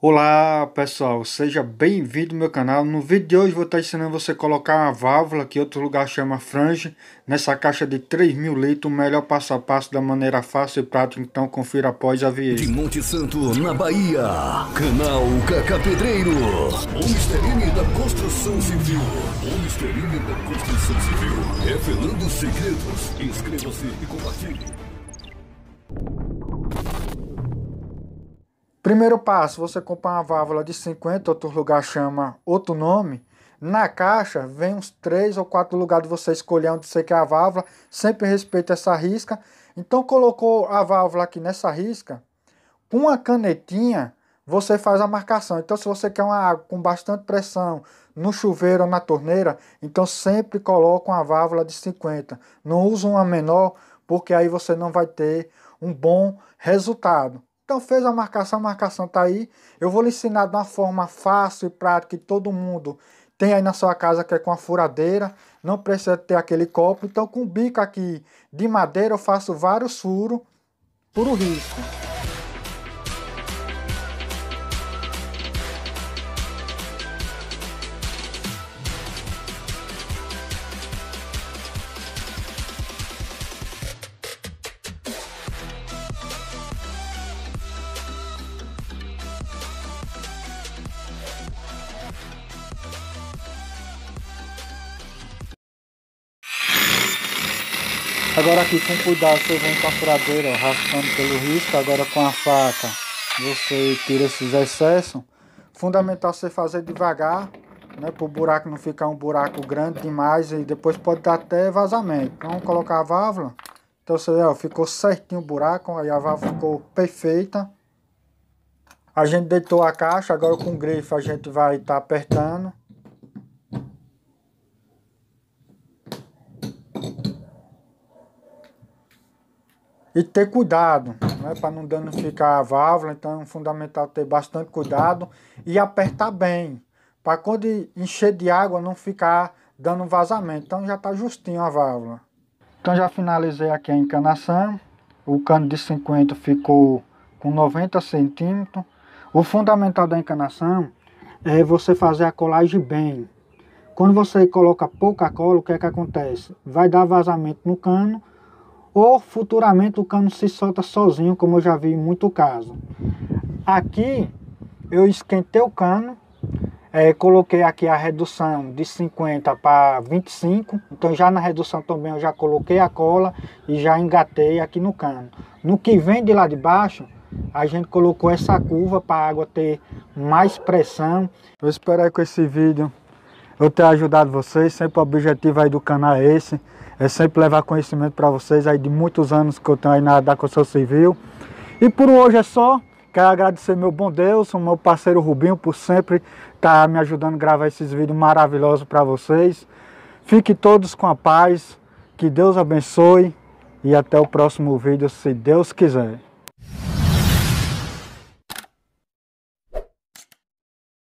Olá pessoal, seja bem-vindo ao meu canal. No vídeo de hoje vou estar ensinando você a colocar uma válvula que outro lugar chama franja nessa caixa de mil litros, o melhor passo a passo da maneira fácil e prática, então confira após a viagem. De Monte Santo, na Bahia, canal Caca Pedreiro, o m da Construção Civil. O m da Construção Civil, revelando segredos. Inscreva-se e compartilhe. Primeiro passo, você comprar uma válvula de 50, outro lugar chama outro nome. Na caixa vem uns três ou quatro lugares de você escolher onde você quer a válvula, sempre respeita essa risca. Então colocou a válvula aqui nessa risca, com uma canetinha você faz a marcação. Então se você quer uma água com bastante pressão no chuveiro ou na torneira, então sempre coloca uma válvula de 50. Não usa uma menor, porque aí você não vai ter um bom resultado. Então fez a marcação, a marcação está aí. Eu vou lhe ensinar de uma forma fácil e prática que todo mundo tem aí na sua casa, que é com a furadeira. Não precisa ter aquele copo. Então com o bico aqui de madeira eu faço vários furos por o risco. Agora aqui com cuidado você vem com a furadeira, raspando pelo risco, agora com a faca você tira esses excessos. Fundamental você fazer devagar, né, para o buraco não ficar um buraco grande demais e depois pode dar até vazamento. Então colocar a válvula, então você vê, ó, ficou certinho o buraco, aí a válvula ficou perfeita. A gente deitou a caixa, agora com o grifo a gente vai estar tá apertando e ter cuidado, né, para não danificar a válvula, então é fundamental ter bastante cuidado e apertar bem, para quando encher de água não ficar dando vazamento. Então já está justinho a válvula. Então já finalizei aqui a encanação, o cano de 50 ficou com 90 centímetros. O fundamental da encanação é você fazer a colagem bem. Quando você coloca pouca cola, o que é que acontece? Vai dar vazamento no cano ou futuramente o cano se solta sozinho, como eu já vi em muito caso. Aqui eu esquentei o cano, é, coloquei aqui a redução de 50 para 25, então já na redução também eu já coloquei a cola e já engatei aqui no cano. No que vem de lá de baixo, a gente colocou essa curva para a água ter mais pressão. Eu espero que esse vídeo eu ter ajudado vocês. Sempre o objetivo aí do canal é esse, é sempre levar conhecimento para vocês aí de muitos anos que eu tenho aí na da Construção Civil. E por hoje é só. Quero agradecer meu bom Deus, o meu parceiro Rubinho por sempre estar tá me ajudando a gravar esses vídeos maravilhosos para vocês. Fiquem todos com a paz, que Deus abençoe e até o próximo vídeo, se Deus quiser.